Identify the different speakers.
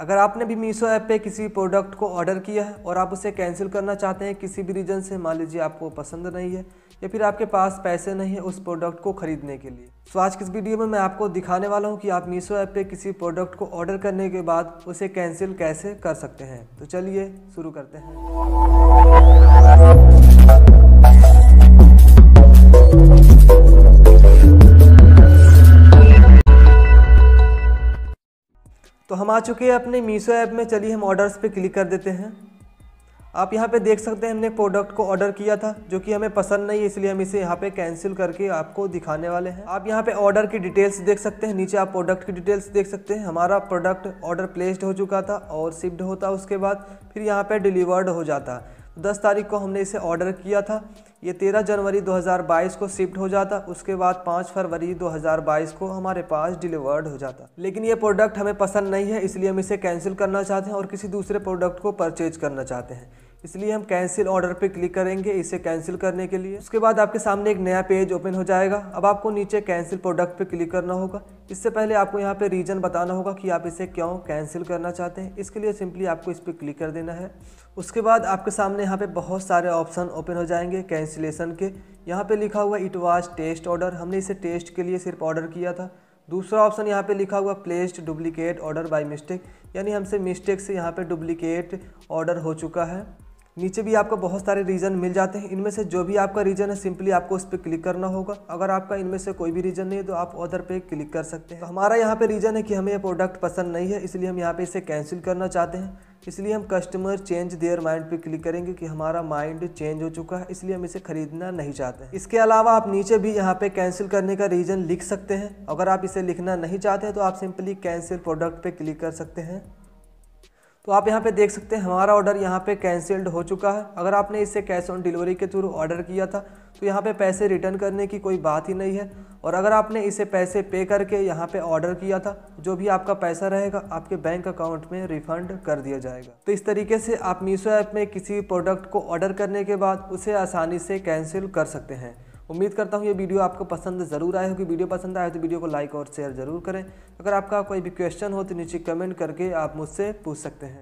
Speaker 1: अगर आपने भी मीशो ऐप पे किसी भी प्रोडक्ट को ऑर्डर किया है और आप उसे कैंसिल करना चाहते हैं किसी भी रीज़न से मान लीजिए आपको पसंद नहीं है या फिर आपके पास पैसे नहीं है उस प्रोडक्ट को खरीदने के लिए तो आज किस वीडियो में मैं आपको दिखाने वाला हूँ कि आप मीशो ऐप पे किसी प्रोडक्ट को ऑर्डर करने के बाद उसे कैंसिल कैसे कर सकते हैं तो चलिए शुरू करते हैं तो हम आ चुके हैं अपने मीशो ऐप में चलिए हम ऑर्डर्स पे क्लिक कर देते हैं आप यहाँ पे देख सकते हैं हमने प्रोडक्ट को ऑर्डर किया था जो कि हमें पसंद नहीं है इसलिए हम इसे यहाँ पे कैंसिल करके आपको दिखाने वाले हैं आप यहाँ पे ऑर्डर की डिटेल्स देख सकते हैं नीचे आप प्रोडक्ट की डिटेल्स देख सकते हैं हमारा प्रोडक्ट ऑर्डर प्लेस्ड हो चुका था और शिफ्ट होता उसके बाद फिर यहाँ पर डिलीवर्ड हो जाता 10 तारीख को हमने इसे ऑर्डर किया था ये 13 जनवरी 2022 को शिफ्ट हो जाता उसके बाद 5 फरवरी 2022 को हमारे पास डिलीवर्ड हो जाता लेकिन ये प्रोडक्ट हमें पसंद नहीं है इसलिए हम इसे कैंसिल करना चाहते हैं और किसी दूसरे प्रोडक्ट को परचेज करना चाहते हैं इसलिए हम कैंसिल ऑर्डर पे क्लिक करेंगे इसे कैंसिल करने के लिए उसके बाद आपके सामने एक नया पेज ओपन हो जाएगा अब आपको नीचे कैंसिल प्रोडक्ट पे क्लिक करना होगा इससे पहले आपको यहाँ पे रीज़न बताना होगा कि आप इसे क्यों कैंसिल करना चाहते हैं इसके लिए सिंपली आपको इस पर क्लिक कर देना है उसके बाद आपके सामने यहाँ पे बहुत सारे ऑप्शन ओपन हो जाएंगे कैंसिलेशन के यहाँ पे लिखा हुआ इट वॉज टेस्ट ऑर्डर हमने इसे टेस्ट के लिए सिर्फ ऑर्डर किया था दूसरा ऑप्शन यहाँ पे लिखा हुआ placed duplicate order by mistake यानी हमसे मिस्टेक से यहाँ पे डुप्लीकेट ऑर्डर हो चुका है नीचे भी आपको बहुत सारे रीजन मिल जाते हैं इनमें से जो भी आपका रीजन है सिंपली आपको उस पर क्लिक करना होगा अगर आपका इनमें से कोई भी रीजन नहीं है तो आप अदर पे क्लिक कर सकते हैं तो हमारा यहाँ पे रीजन है कि हमें ये प्रोडक्ट पसंद नहीं है इसलिए हम यहाँ पे इसे कैंसिल करना चाहते हैं इसलिए हम कस्टमर चेंज देयर माइंड पे क्लिक करेंगे कि हमारा माइंड चेंज हो चुका है इसलिए हम इसे खरीदना नहीं चाहते हैं इसके अलावा आप नीचे भी यहाँ पे कैंसिल करने का रीज़न लिख सकते हैं अगर आप इसे लिखना नहीं चाहते तो आप सिंपली कैंसिल प्रोडक्ट पे क्लिक कर सकते हैं तो आप यहाँ पे देख सकते हैं हमारा ऑर्डर यहाँ पे कैंसिल्ड हो चुका है अगर आपने इसे कैश ऑन डिलीवरी के थ्रू ऑर्डर किया था तो यहाँ पे पैसे रिटर्न करने की कोई बात ही नहीं है और अगर आपने इसे पैसे पे करके यहाँ पे ऑर्डर किया था जो भी आपका पैसा रहेगा आपके बैंक अकाउंट में रिफंड कर दिया जाएगा तो इस तरीके से आप मीशो ऐप में किसी प्रोडक्ट को ऑर्डर करने के बाद उसे आसानी से कैंसिल कर सकते हैं उम्मीद करता हूँ ये वीडियो आपको पसंद ज़रूर आए होगी वीडियो पसंद आए तो वीडियो को लाइक और शेयर ज़रूर करें अगर आपका कोई भी क्वेश्चन हो तो नीचे कमेंट करके आप मुझसे पूछ सकते हैं